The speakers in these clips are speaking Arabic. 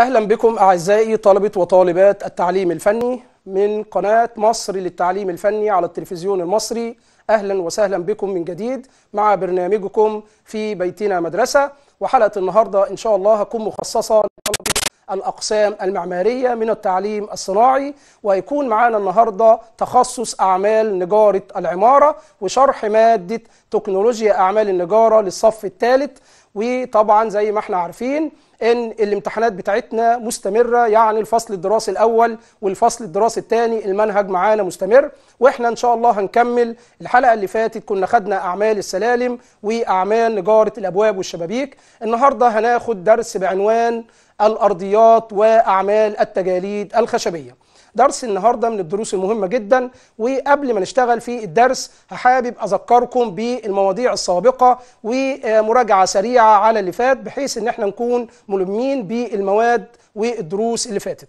أهلا بكم أعزائي طلبة وطالبات التعليم الفني من قناة مصر للتعليم الفني على التلفزيون المصري أهلا وسهلا بكم من جديد مع برنامجكم في بيتنا مدرسة وحلقة النهاردة إن شاء الله هتكون مخصصة لطلبة الأقسام المعمارية من التعليم الصناعي وهيكون معانا النهاردة تخصص أعمال نجارة العمارة وشرح مادة تكنولوجيا أعمال النجارة للصف الثالث وطبعا زي ما احنا عارفين ان الامتحانات بتاعتنا مستمره يعني الفصل الدراسي الاول والفصل الدراسي الثاني المنهج معانا مستمر واحنا ان شاء الله هنكمل الحلقه اللي فاتت كنا خدنا اعمال السلالم واعمال نجاره الابواب والشبابيك النهارده هناخد درس بعنوان الارضيات واعمال التجاليد الخشبيه درس النهارده من الدروس المهمه جدا وقبل ما نشتغل في الدرس حابب اذكركم بالمواضيع السابقه ومراجعه سريعه على اللي فات بحيث ان احنا نكون ملمين بالمواد والدروس اللي فاتت.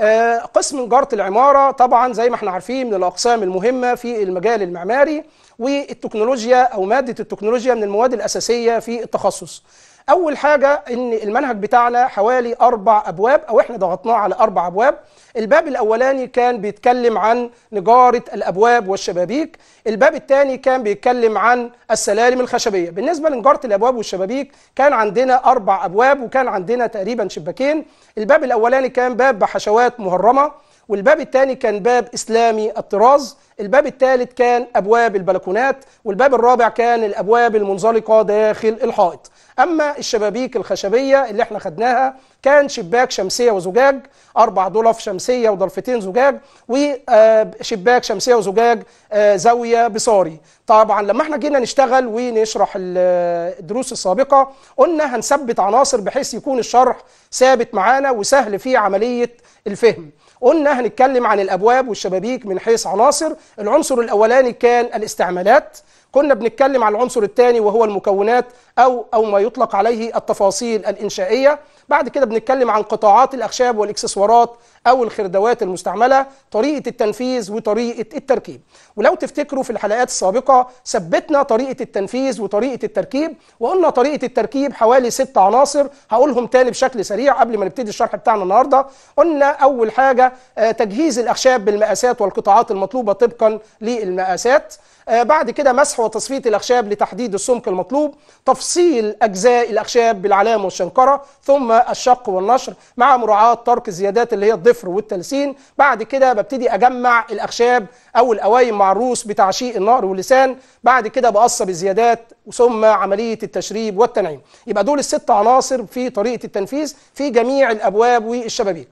آه، قسم نجارة العمارة طبعا زي ما احنا عارفين من الأقسام المهمة في المجال المعماري والتكنولوجيا أو مادة التكنولوجيا من المواد الأساسية في التخصص. اول حاجه ان المنهج بتاعنا حوالي اربع ابواب او احنا ضغطناه على اربع ابواب الباب الاولاني كان بيتكلم عن نجاره الابواب والشبابيك الباب الثاني كان بيتكلم عن السلالم الخشبيه بالنسبه لنجاره الابواب والشبابيك كان عندنا اربع ابواب وكان عندنا تقريبا شباكين الباب الاولاني كان باب بحشوات مهرمه والباب الثاني كان باب اسلامي الطراز الباب الثالث كان ابواب البلكونات والباب الرابع كان الابواب المنزلقه داخل الحائط اما الشبابيك الخشبيه اللي احنا خدناها كان شباك شمسيه وزجاج اربع ضلف شمسيه وضلفتين زجاج وشباك آه، شمسيه وزجاج آه، زاويه بصاري طبعا لما احنا جينا نشتغل ونشرح آه، الدروس السابقه قلنا هنثبت عناصر بحيث يكون الشرح ثابت معانا وسهل في عمليه الفهم قلنا هنتكلم عن الابواب والشبابيك من حيث عناصر العنصر الاولاني كان الاستعمالات كنا بنتكلم على العنصر الثاني وهو المكونات أو أو ما يطلق عليه التفاصيل الإنشائية بعد كده بنتكلم عن قطاعات الأخشاب والإكسسوارات أو الخردوات المستعملة طريقة التنفيذ وطريقة التركيب ولو تفتكروا في الحلقات السابقة ثبتنا طريقة التنفيذ وطريقة التركيب وقلنا طريقة التركيب حوالي ست عناصر هقولهم تاني بشكل سريع قبل ما نبتدي الشرح بتاعنا النهاردة قلنا أول حاجة آه، تجهيز الأخشاب بالمقاسات والقطاعات المطلوبة طبقا للمقاسات آه، بعد كده مسح وتصفيه الاخشاب لتحديد السمك المطلوب تفصيل اجزاء الاخشاب بالعلامه والشنكره ثم الشق والنشر مع مراعاه ترك الزيادات اللي هي الضفر والتلسين بعد كده ببتدي اجمع الاخشاب او الاوايم مع الروس بتعشيق النار واللسان بعد كده بقص بالزيادات ثم عمليه التشريب والتنعيم يبقى دول الست عناصر في طريقه التنفيذ في جميع الابواب والشبابيك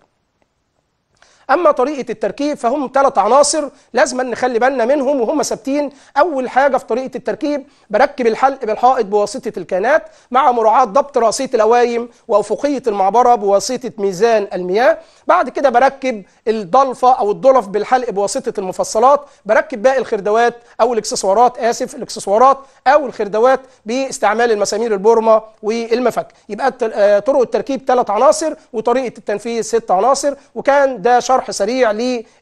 أما طريقة التركيب فهم ثلاث عناصر لازم نخلي بالنا منهم وهم ثابتين أول حاجة في طريقة التركيب بركب الحلق بالحائط بواسطة الكانات مع مراعاة ضبط رأسية الأوايم وأفقية المعبرة بواسطة ميزان المياه بعد كده بركب الضلفة أو الضلف بالحلق بواسطة المفصلات بركب باقي الخردوات أو الإكسسوارات آسف الإكسسوارات أو الخردوات باستعمال المسامير البورما والمفك يبقى آه، طرق التركيب ثلاث عناصر وطريقة التنفيذ ست عناصر وكان ده شرح شرح سريع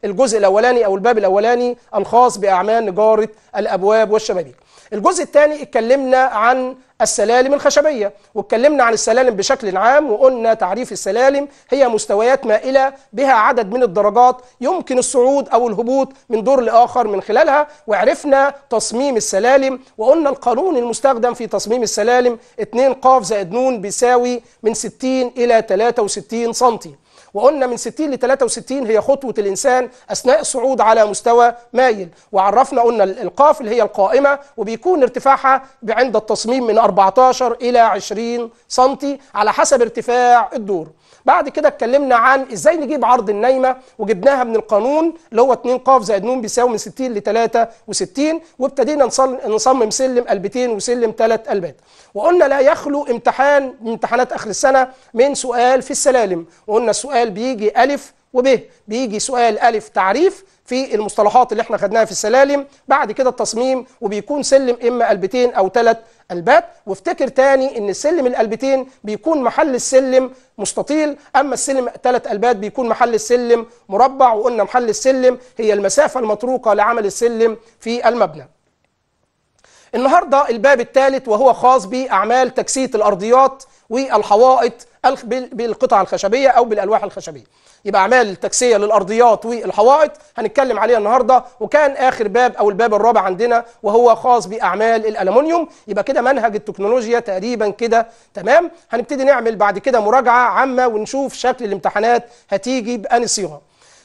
للجزء الأولاني أو الباب الأولاني الخاص بأعمال نجارة الأبواب والشبابيك الجزء الثاني اتكلمنا عن السلالم الخشبية واتكلمنا عن السلالم بشكل عام وقلنا تعريف السلالم هي مستويات مائلة بها عدد من الدرجات يمكن الصعود أو الهبوط من دور لآخر من خلالها وعرفنا تصميم السلالم وقلنا القانون المستخدم في تصميم السلالم 2 ق زائد ن بيساوي من 60 إلى 63 سنتي وقلنا من 60 ل 63 هي خطوة الإنسان أثناء الصعود على مستوى مايل وعرفنا قلنا القاف اللي هي القائمة وبيكون ارتفاعها عند التصميم من 14 إلى 20 سنتي على حسب ارتفاع الدور بعد كده اتكلمنا عن ازاي نجيب عرض النايمه وجبناها من القانون اللي هو 2 ق زائد ن بيساوي من 60 ل 63 وابتدينا نصمم سلم قلبتين وسلم ثلاث قلبات وقلنا لا يخلو امتحان من امتحانات اخر السنه من سؤال في السلالم وقلنا السؤال بيجي الف وب بيجي سؤال ألف تعريف في المصطلحات اللي احنا خدناها في السلالم بعد كده التصميم وبيكون سلم إما قلبتين أو ثلاث قلبات وافتكر تاني إن السلم القلبتين بيكون محل السلم مستطيل أما السلم ثلاث قلبات بيكون محل السلم مربع وقلنا محل السلم هي المسافة المطروقة لعمل السلم في المبنى النهاردة الباب الثالث وهو خاص بأعمال تكسية الأرضيات والحوائط بالقطع الخشبية أو بالألواح الخشبية يبقى اعمال التكسيه للارضيات والحوائط هنتكلم عليها النهارده وكان اخر باب او الباب الرابع عندنا وهو خاص باعمال الالومنيوم يبقى كده منهج التكنولوجيا تقريبا كده تمام هنبتدي نعمل بعد كده مراجعه عامه ونشوف شكل الامتحانات هتيجي بأني صيغه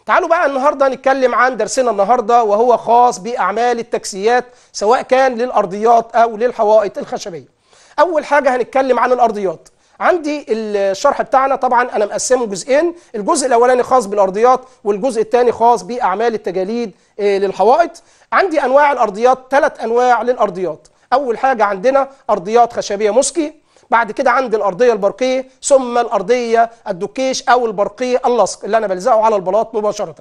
تعالوا بقى النهارده نتكلم عن درسنا النهارده وهو خاص باعمال التكسيات سواء كان للارضيات او للحوائط الخشبيه اول حاجه هنتكلم عن الارضيات عندي الشرح بتاعنا طبعا انا مقسمه جزئين الجزء الاولاني خاص بالارضيات والجزء الثاني خاص باعمال التجاليد آه، للحوائط عندي انواع الارضيات ثلاث انواع للارضيات اول حاجه عندنا ارضيات خشبيه مسكي بعد كده عندي الارضيه البرقيه ثم الارضيه الدكيش او البرقيه اللصق اللي انا بلزقه على البلاط مباشره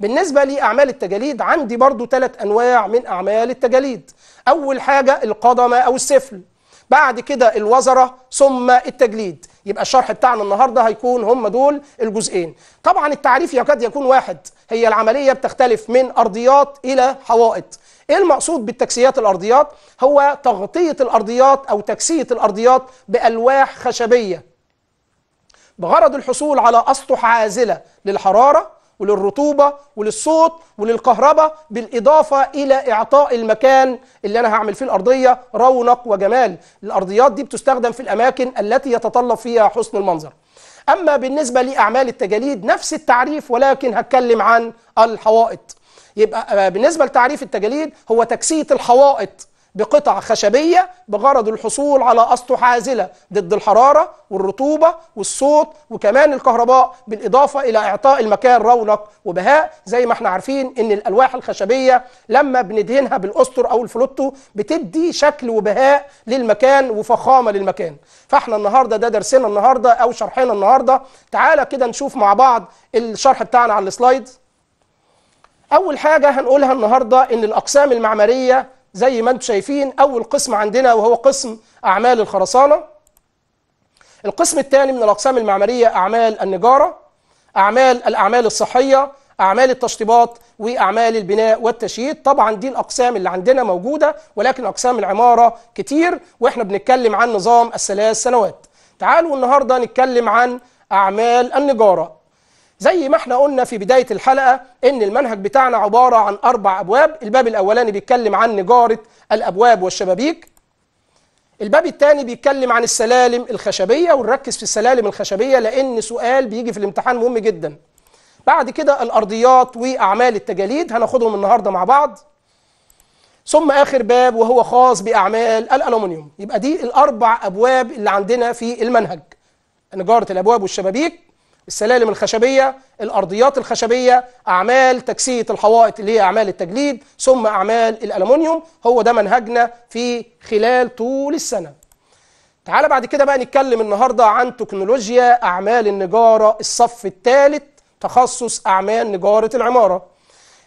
بالنسبه لاعمال التجاليد عندي برضو ثلاث انواع من اعمال التجاليد اول حاجه القدمه او السفل بعد كده الوزرة ثم التجليد يبقى الشرح بتاعنا النهارده هيكون هم دول الجزئين طبعا التعريف يكاد يكون واحد هي العملية بتختلف من أرضيات إلى حوائط ايه المقصود بالتكسيات الارضيات هو تغطيه الارضيات او تكسيه الارضيات بالواح خشبيه بغرض الحصول على اسطح عازله للحراره وللرطوبة وللصوت وللكهرباء بالإضافة إلى إعطاء المكان اللي أنا هعمل فيه الأرضية رونق وجمال الأرضيات دي بتستخدم في الأماكن التي يتطلب فيها حسن المنظر أما بالنسبة لأعمال التجاليد نفس التعريف ولكن هتكلم عن الحوائط يبقى آه، بالنسبة لتعريف التجاليد هو تكسية الحوائط بقطع خشبية بغرض الحصول على أسطح عازلة ضد الحرارة والرطوبة والصوت وكمان الكهرباء بالإضافة إلى إعطاء المكان رونق وبهاء زي ما احنا عارفين إن الألواح الخشبية لما بندهنها بالأسطر أو الفلوتو بتدي شكل وبهاء للمكان وفخامة للمكان فاحنا النهاردة ده درسنا النهاردة أو شرحنا النهاردة تعالى كده نشوف مع بعض الشرح بتاعنا على السلايد أول حاجة هنقولها النهاردة إن الأقسام المعمارية زي ما انتم شايفين أول قسم عندنا وهو قسم أعمال الخرسانة القسم الثاني من الأقسام المعمارية أعمال النجارة أعمال الأعمال الصحية أعمال التشطيبات وأعمال البناء والتشييد طبعا دي الأقسام اللي عندنا موجودة ولكن أقسام العمارة كتير وإحنا بنتكلم عن نظام الثلاث سنوات تعالوا النهاردة نتكلم عن أعمال النجارة زي ما احنا قلنا في بداية الحلقة ان المنهج بتاعنا عبارة عن اربع ابواب الباب الاولاني بيتكلم عن نجارة الابواب والشبابيك الباب الثاني بيتكلم عن السلالم الخشبية ونركز في السلالم الخشبية لان سؤال بيجي في الامتحان مهم جدا بعد كده الارضيات واعمال التجاليد هناخدهم النهاردة مع بعض ثم اخر باب وهو خاص باعمال الالومنيوم يبقى دي الاربع ابواب اللي عندنا في المنهج نجارة الابواب والشبابيك السلالم الخشبية الأرضيات الخشبية أعمال تكسية الحوائط اللي هي أعمال التجليد ثم أعمال الألمونيوم هو ده منهجنا في خلال طول السنة تعال بعد كده بقى نتكلم النهاردة عن تكنولوجيا أعمال النجارة الصف الثالث تخصص أعمال نجارة العمارة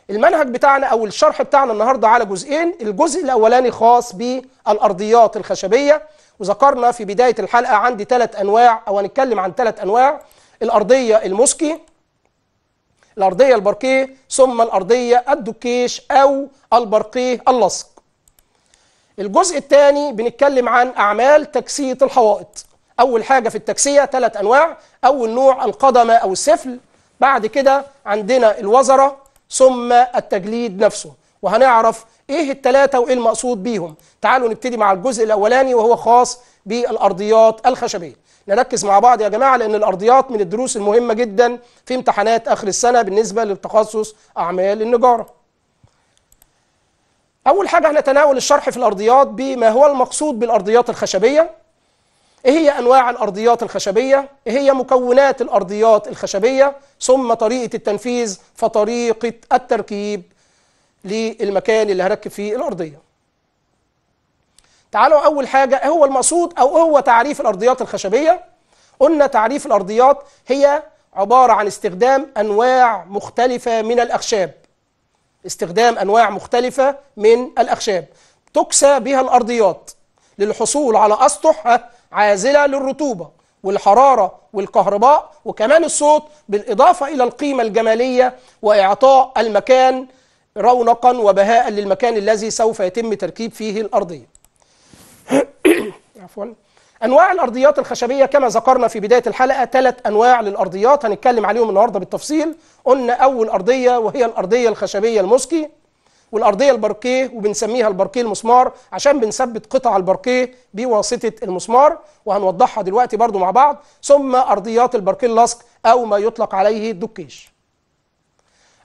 المنهج بتاعنا أو الشرح بتاعنا النهاردة على جزئين الجزء الأولاني خاص بالأرضيات الخشبية وذكرنا في بداية الحلقة عندي ثلاث أنواع أو هنتكلم عن ثلاث أنواع الأرضية الموسكي الأرضية البرقيه ثم الأرضية الدكيش أو البرقيه اللصق الجزء الثاني بنتكلم عن أعمال تكسية الحوائط أول حاجة في التكسية ثلاث أنواع أول نوع القدمة أو السفل بعد كده عندنا الوزرة ثم التجليد نفسه وهنعرف ايه الثلاثه وايه المقصود بيهم تعالوا نبتدي مع الجزء الاولاني وهو خاص بالارضيات الخشبيه نركز مع بعض يا جماعة لأن الأرضيات من الدروس المهمة جدا في امتحانات آخر السنة بالنسبة للتخصص أعمال النجارة أول حاجة هنتناول الشرح في الأرضيات بما هو المقصود بالأرضيات الخشبية إيه هي أنواع الأرضيات الخشبية إيه هي مكونات الأرضيات الخشبية ثم طريقة التنفيذ فطريقة التركيب للمكان اللي هركب فيه الأرضية تعالوا أول حاجة إيه هو المقصود أو إيه هو تعريف الأرضيات الخشبية قلنا تعريف الأرضيات هي عبارة عن استخدام أنواع مختلفة من الأخشاب استخدام أنواع مختلفة من الأخشاب تكسى بها الأرضيات للحصول على أسطح عازلة للرطوبة والحرارة والكهرباء وكمان الصوت بالإضافة إلى القيمة الجمالية وإعطاء المكان رونقا وبهاء للمكان الذي سوف يتم تركيب فيه الأرضية عفوا انواع الارضيات الخشبيه كما ذكرنا في بدايه الحلقه ثلاث انواع للارضيات هنتكلم عليهم النهارده بالتفصيل قلنا اول ارضيه وهي الارضيه الخشبيه المسكي والارضيه الباركيه وبنسميها الباركيه المسمار عشان بنثبت قطع الباركيه بواسطه المسمار وهنوضحها دلوقتي برضو مع بعض ثم ارضيات الباركيه اللاصق او ما يطلق عليه الدكيش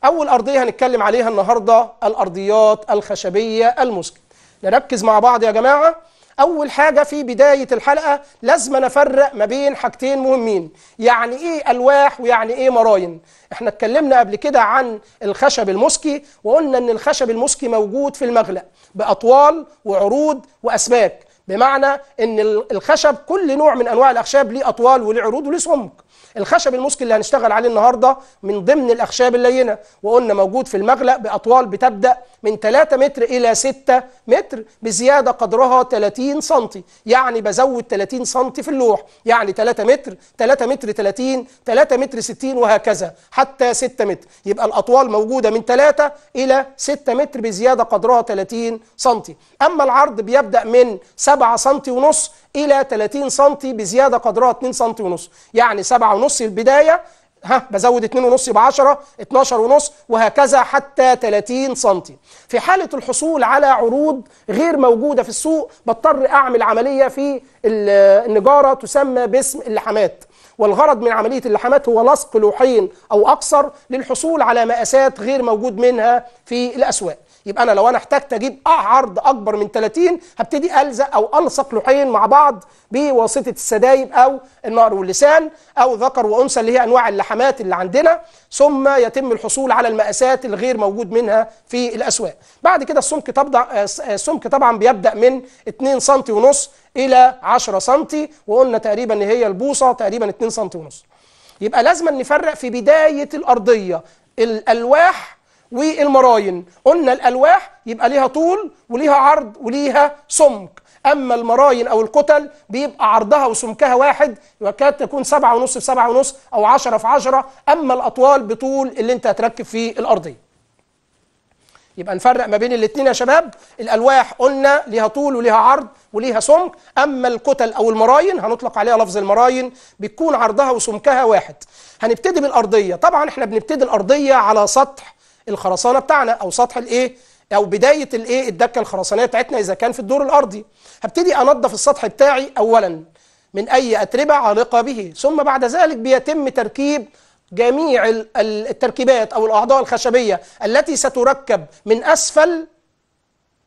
اول ارضيه هنتكلم عليها النهارده الارضيات الخشبيه المسكي نركز مع بعض يا جماعه أول حاجة في بداية الحلقة لازم نفرق ما بين حاجتين مهمين يعني إيه ألواح ويعني إيه مراين احنا اتكلمنا قبل كده عن الخشب المسكي وقلنا أن الخشب المسكي موجود في المغلق بأطوال وعروض وأسماك بمعنى أن الخشب كل نوع من أنواع الأخشاب ليه أطوال وليه عروض وليه سمك الخشب المسك اللي هنشتغل عليه النهارده من ضمن الاخشاب اللينه وقلنا موجود في المغلق باطوال بتبدا من 3 متر الى 6 متر بزياده قدرها 30 سم يعني بزود 30 سم في اللوح يعني 3 متر 3 متر 30 3 متر 60 وهكذا حتى 6 متر يبقى الاطوال موجوده من 3 الى 6 متر بزياده قدرها 30 سم اما العرض بيبدا من 7 سم ونص الى 30 سم بزياده قدرها 2 سم ونص يعني 7 ونص ونص البدايه ها بزود 2.5 ونص يبقى 10 12 ونص وهكذا حتى 30 سم في حاله الحصول على عروض غير موجوده في السوق بضطر اعمل عمليه في النجاره تسمى باسم اللحمات والغرض من عملية اللحمات هو لصق لوحين أو أكثر للحصول على مقاسات غير موجود منها في الأسواق يبقى انا لو انا احتجت اجيب عرض اكبر من 30 هبتدي الزق او الصق لوحين مع بعض بواسطه السدايب او النار واللسان او ذكر وانثى اللي هي انواع اللحمات اللي عندنا ثم يتم الحصول على المقاسات الغير موجود منها في الاسواق بعد كده السمك طبعا آه، السمك طبعا بيبدا من 2 سم ونص الى 10 سم وقلنا تقريبا ان هي البوصه تقريبا 2 سم ونص يبقى لازم نفرق في بدايه الارضيه الالواح والمراين قلنا الألواح يبقى ليها طول وليها عرض وليها سمك أما المراين أو الكتل بيبقى عرضها وسمكها واحد وكاد تكون سبعة ونص في سبعة ونص أو عشرة في عشرة أما الأطوال بطول اللي أنت هتركب فيه الأرضية يبقى نفرق ما بين الاثنين يا شباب الالواح قلنا ليها طول وليها عرض وليها سمك اما الكتل او المراين هنطلق عليها لفظ المراين بتكون عرضها وسمكها واحد هنبتدي بالارضيه طبعا احنا بنبتدي الارضيه على سطح الخرسانه بتاعنا او سطح الايه او بدايه الايه الدكه الخرسانيه بتاعتنا اذا كان في الدور الارضي هبتدي انظف السطح بتاعي اولا من اي اتربه عالقه به ثم بعد ذلك بيتم تركيب جميع التركيبات او الاعضاء الخشبيه التي ستركب من اسفل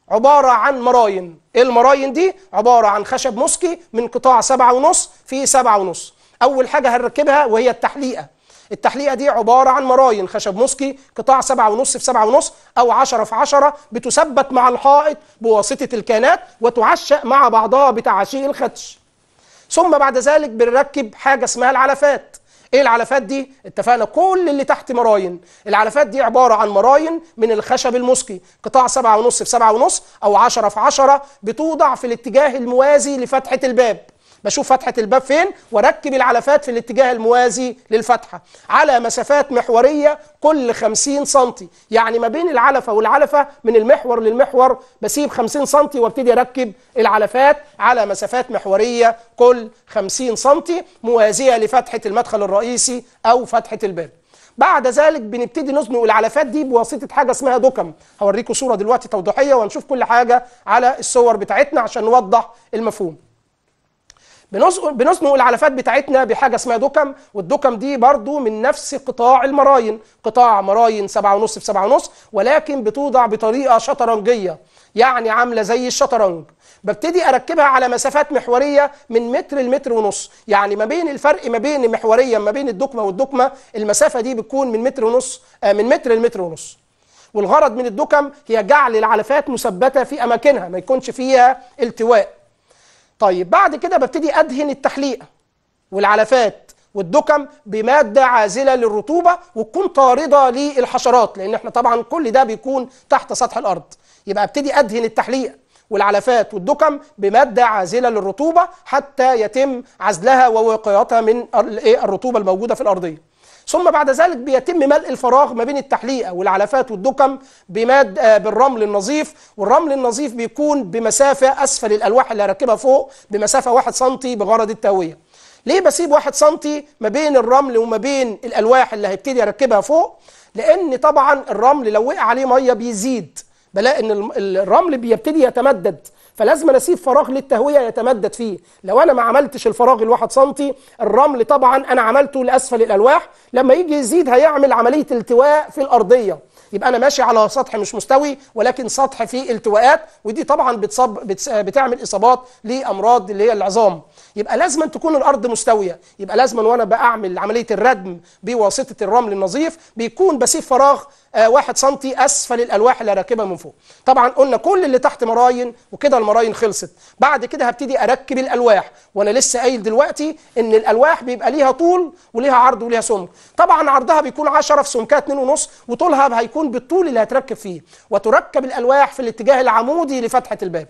عبارة عن مراين إيه المراين دي عبارة عن خشب مسكي من قطاع سبعة ونص في سبعة ونص أول حاجة هنركبها وهي التحليقة التحليقه دي عباره عن مراين خشب مسكي قطاع 7.5 في 7.5 او 10 في 10 بتثبت مع الحائط بواسطه الكانات وتعشق مع بعضها بتعشيق الخدش ثم بعد ذلك بنركب حاجه اسمها العلفات ايه العلفات دي اتفقنا كل اللي تحت مراين العلفات دي عباره عن مراين من الخشب المسكي قطاع 7.5 في 7.5 او 10 في 10 بتوضع في الاتجاه الموازي لفتحه الباب بشوف فتحة الباب فين واركب العلفات في الاتجاه الموازي للفتحة على مسافات محورية كل 50 سنتي يعني ما بين العلفة والعلفة من المحور للمحور بسيب 50 سنتي وابتدي اركب العلفات على مسافات محورية كل 50 سنتي موازية لفتحة المدخل الرئيسي أو فتحة الباب بعد ذلك بنبتدي نزنق العلفات دي بواسطه حاجه اسمها دكم هوريكم صوره دلوقتي توضيحيه وهنشوف كل حاجه على الصور بتاعتنا عشان نوضح المفهوم بنص بنسنق العلفات بتاعتنا بحاجه اسمها دوكم والدوكم دي برضو من نفس قطاع المراين قطاع مراين 7.5 في 7.5 ولكن بتوضع بطريقه شطرنجيه يعني عامله زي الشطرنج ببتدي اركبها على مسافات محوريه من متر لمتر ونص يعني ما بين الفرق ما بين محوريا ما بين الدكمه والدكمه المسافه دي بتكون من متر ونص آه، من متر لمتر ونص والغرض من الدكم هي جعل العلفات مثبته في اماكنها ما يكونش فيها التواء طيب بعد كده ببتدي أدهن التحليقة والعلفات والدكم بمادة عازلة للرطوبة وتكون طاردة للحشرات لأن احنا طبعا كل ده بيكون تحت سطح الأرض يبقى ابتدي أدهن التحليقة والعلفات والدكم بمادة عازلة للرطوبة حتى يتم عزلها ووقايتها من إيه، الرطوبة الموجودة في الأرضية ثم بعد ذلك بيتم ملء الفراغ ما بين التحليقه والعلفات والدكم بماد آه، بالرمل النظيف والرمل النظيف بيكون بمسافه اسفل الالواح اللي هركبها فوق بمسافه 1 سم بغرض التهويه ليه بسيب 1 سم ما بين الرمل وما بين الالواح اللي هيبتدي اركبها فوق لان طبعا الرمل لو وقع عليه ميه بيزيد بلاقي ان الرمل بيبتدي يتمدد فلازم اسيب فراغ للتهويه يتمدد فيه لو انا ما عملتش الفراغ الواحد سنتي الرمل طبعا انا عملته لاسفل الالواح لما يجي يزيد هيعمل عمليه التواء في الارضيه يبقى انا ماشي على سطح مش مستوي ولكن سطح فيه التواءات ودي طبعا بتصب بتعمل اصابات لامراض اللي هي العظام يبقى لازما تكون الارض مستويه يبقى لازما وانا بعمل عمليه الردم بواسطه الرمل النظيف بيكون بسيب فراغ آه، واحد سنتي اسفل الالواح اللي راكبها من فوق طبعا قلنا كل اللي تحت مراين وكده المراين خلصت بعد كده هبتدي اركب الالواح وانا لسه قايل دلوقتي ان الالواح بيبقى ليها طول وليها عرض وليها سمك طبعا عرضها بيكون 10 في سمكها 2.5 وطولها هيكون بالطول اللي هتركب فيه وتركب الالواح في الاتجاه العمودي لفتحه الباب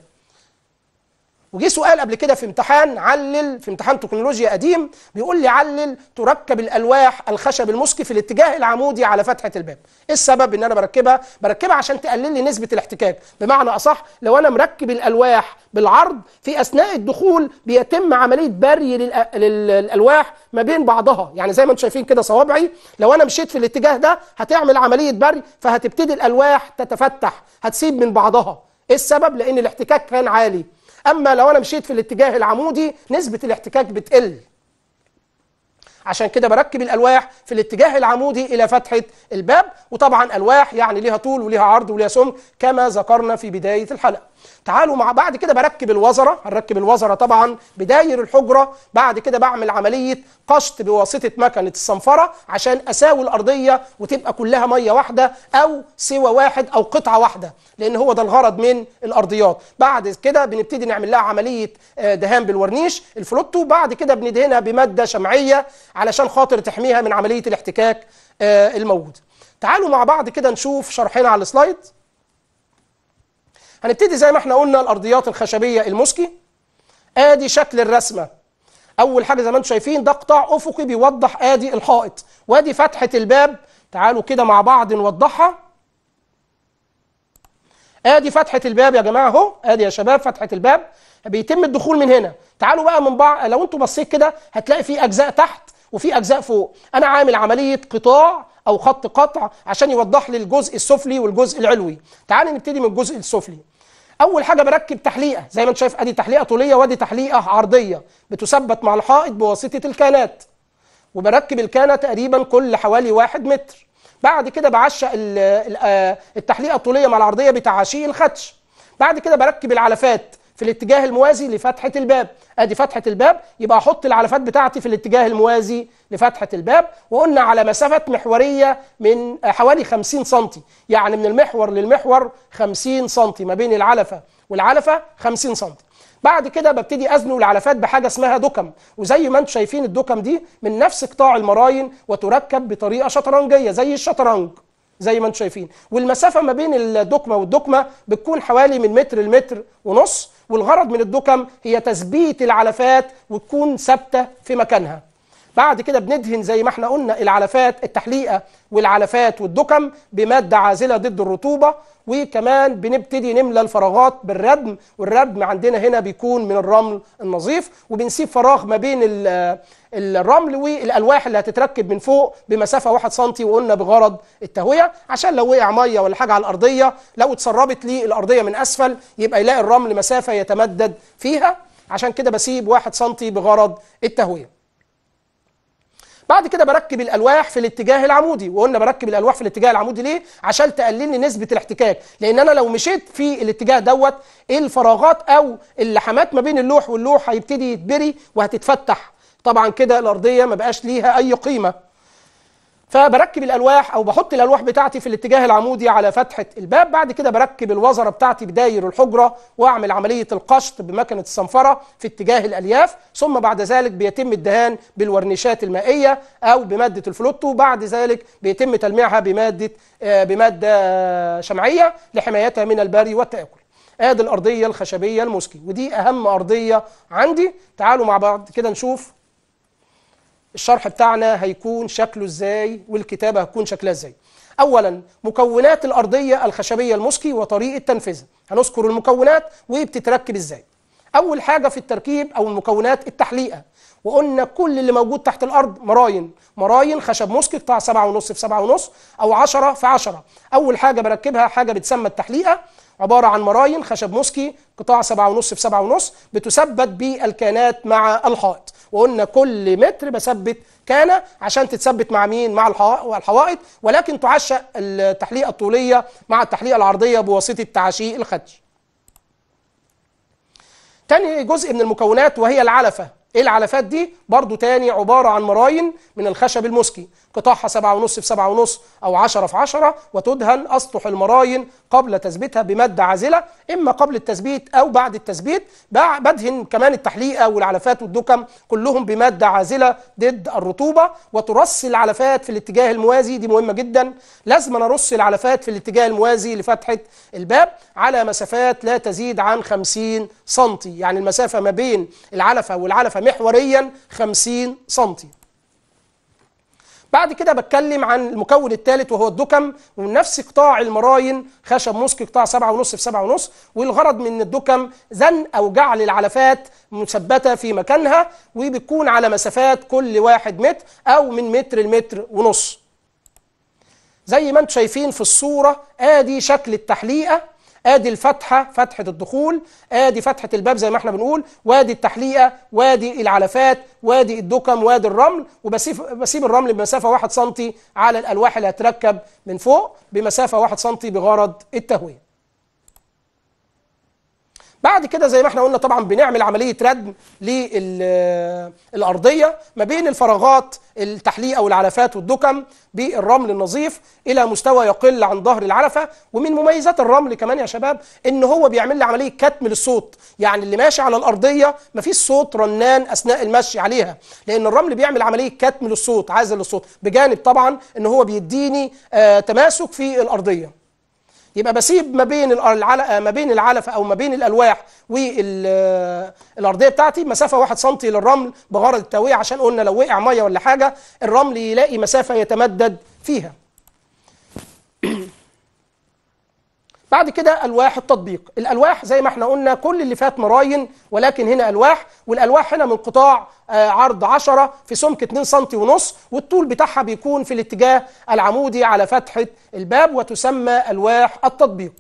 وجه سؤال قبل كده في امتحان علل في امتحان تكنولوجيا قديم بيقول لي علل تركب الالواح الخشب المسكي في الاتجاه العمودي على فتحه الباب ايه السبب ان انا بركبها بركبها عشان تقلل لي نسبه الاحتكاك بمعنى اصح لو انا مركب الالواح بالعرض في اثناء الدخول بيتم عمليه بري للالواح ما بين بعضها يعني زي ما انتم شايفين كده صوابعي لو انا مشيت في الاتجاه ده هتعمل عمليه بري فهتبتدي الالواح تتفتح هتسيب من بعضها ايه السبب لان الاحتكاك كان عالي أما لو أنا مشيت في الاتجاه العمودي نسبة الاحتكاك بتقل عشان كده بركب الألواح في الاتجاه العمودي إلى فتحة الباب وطبعا ألواح يعني ليها طول وليها عرض وليها سمك كما ذكرنا في بداية الحلقة تعالوا مع بعد كده بركب الوزره هنركب الوزره طبعا بداير الحجره بعد كده بعمل عمليه قشط بواسطه مكنه الصنفره عشان اساوي الارضيه وتبقى كلها ميه واحده او سوى واحد او قطعه واحده لان هو ده الغرض من الارضيات بعد كده بنبتدي نعمل لها عمليه آه، دهان بالورنيش الفلوتو بعد كده بندهنها بماده شمعيه علشان خاطر تحميها من عمليه الاحتكاك آه، الموجوده تعالوا مع بعض كده نشوف شرحنا على السلايد هنبتدي زي ما احنا قلنا الارضيات الخشبيه المسكي ادي شكل الرسمه اول حاجه زي ما انتم شايفين ده قطاع افقي بيوضح ادي الحائط وادي فتحه الباب تعالوا كده مع بعض نوضحها ادي فتحه الباب يا جماعه اهو ادي يا شباب فتحه الباب بيتم الدخول من هنا تعالوا بقى من بعض لو انتم بصيت كده هتلاقي في اجزاء تحت وفي اجزاء فوق انا عامل عمليه قطاع او خط قطع عشان يوضح لي الجزء السفلي والجزء العلوي تعالوا نبتدي من الجزء السفلي اول حاجه بركب تحليقه زي ما انت شايف ادي تحليقه طوليه وادي تحليقه عرضيه بتثبت مع الحائط بواسطه الكانات وبركب الكانه تقريبا كل حوالي واحد متر بعد كده بعشق آه، التحليقه الطوليه مع العرضيه بتعاشيق الخدش بعد كده بركب العلفات في الاتجاه الموازي لفتحة الباب ادي فتحة الباب يبقى احط العلفات بتاعتي في الاتجاه الموازي لفتحة الباب وقلنا على مسافة محورية من حوالي 50 سم يعني من المحور للمحور 50 سم ما بين العلفة والعلفة 50 سم بعد كده ببتدي ازنق العلفات بحاجه اسمها دكم وزي ما انتم شايفين الدكم دي من نفس قطاع المراين وتركب بطريقه شطرنجيه زي الشطرنج زي ما انتم شايفين والمسافه ما بين الدكمه والدكمه بتكون حوالي من متر لمتر ونص والغرض من الدكم هي تثبيت العلفات وتكون ثابته في مكانها بعد كده بندهن زي ما احنا قلنا العلفات التحليقه والعلفات والدكم بماده عازله ضد الرطوبه وكمان بنبتدي نملى الفراغات بالردم والردم عندنا هنا بيكون من الرمل النظيف وبنسيب فراغ ما بين الرمل والالواح اللي هتتركب من فوق بمسافه 1 سم وقلنا بغرض التهويه عشان لو وقع ميه ولا حاجه على الارضيه لو اتسربت للارضيه من اسفل يبقى يلاقي الرمل مسافه يتمدد فيها عشان كده بسيب 1 سم بغرض التهويه بعد كده بركب الالواح في الاتجاه العمودي وقلنا بركب الالواح في الاتجاه العمودي ليه عشان تقلل لي نسبه الاحتكاك لان انا لو مشيت في الاتجاه دوت إيه الفراغات او اللحمات ما بين اللوح واللوح هيبتدي يتبري وهتتفتح طبعا كده الارضيه ما بقاش ليها اي قيمه فبركب الالواح او بحط الالواح بتاعتي في الاتجاه العمودي على فتحه الباب بعد كده بركب الوزره بتاعتي بداير الحجره واعمل عمليه القشط بمكنه الصنفره في اتجاه الالياف ثم بعد ذلك بيتم الدهان بالورنيشات المائيه او بماده الفلوتو بعد ذلك بيتم تلميعها بماده آه، بماده شمعيه لحمايتها من البري والتاكل ادي آه، الارضيه الخشبيه الموسكي ودي اهم ارضيه عندي تعالوا مع بعض كده نشوف الشرح بتاعنا هيكون شكله ازاي والكتابة هتكون شكلها ازاي أولا مكونات الأرضية الخشبية المسكي وطريقة تنفيذها هنذكر المكونات وبتتركب ازاي أول حاجة في التركيب أو المكونات التحليقة وقلنا كل اللي موجود تحت الأرض مراين مراين خشب مسكي قطاع 7.5 في 7.5 أو 10 في 10 أول حاجة بركبها حاجة بتسمى التحليقة عبارة عن مراين خشب مسكي قطاع 7.5 في 7.5 بتثبت بالكانات مع الحائط وقلنا كل متر بثبت كان عشان تتثبت مع مين مع الحوائط ولكن تعشق التحليقة الطولية مع التحليقة العرضية بواسطة تعشيق الخدش تاني جزء من المكونات وهي العلفة ايه العلفات دي برضو تاني عبارة عن مراين من الخشب المسكي قطاعها سبعة ونص في سبعة ونص أو عشرة في عشرة وتدهن أسطح المراين قبل تثبيتها بمادة عازلة إما قبل التثبيت أو بعد التثبيت بدهن كمان التحليقة والعلفات والدكم كلهم بمادة عازلة ضد الرطوبة وترص العلفات في الاتجاه الموازي دي مهمة جدا لازم أرص العلفات في الاتجاه الموازي لفتحة الباب على مسافات لا تزيد عن 50 سنتي يعني المسافة ما بين العلفة والعلفة محوريا 50 سنتي بعد كده بتكلم عن المكون الثالث وهو الدكم ومن نفس قطاع المراين خشب موسكي قطاع 7.5 في 7.5 والغرض من الدكم زن او جعل العلفات مثبته في مكانها وبتكون على مسافات كل واحد متر او من متر لمتر ونص زي ما انتم شايفين في الصوره ادي شكل التحليقه ادي الفتحه فتحه الدخول ادي فتحه الباب زي ما احنا بنقول وادي التحليقه وادي العلفات وادي الدكم وادي الرمل وبسيب بسيب الرمل بمسافه 1 سم على الالواح اللي هتركب من فوق بمسافه 1 سم بغرض التهويه بعد كده زي ما احنا قلنا طبعا بنعمل عمليه ردم للارضيه ما بين الفراغات التحليقه والعلفات والدكم بالرمل النظيف الى مستوى يقل عن ظهر العلفه ومن مميزات الرمل كمان يا شباب ان هو بيعمل لي عمليه كتم للصوت يعني اللي ماشي على الارضيه ما فيش صوت رنان اثناء المشي عليها لان الرمل بيعمل عمليه كتم للصوت عازل للصوت بجانب طبعا ان هو بيديني آه تماسك في الارضيه يبقى بسيب ما بين العلقه آه، ما بين العلفه او ما بين الالواح والارضيه بتاعتي مسافه 1 سم للرمل بغرض التهويه عشان قلنا لو وقع ميه ولا حاجه الرمل يلاقي مسافه يتمدد فيها بعد كده الواح التطبيق الالواح زي ما احنا قلنا كل اللي فات مراين ولكن هنا الواح والالواح هنا من قطاع آه، عرض 10 في سمك 2 سم ونص والطول بتاعها بيكون في الاتجاه العمودي على فتحه الباب وتسمى الواح التطبيق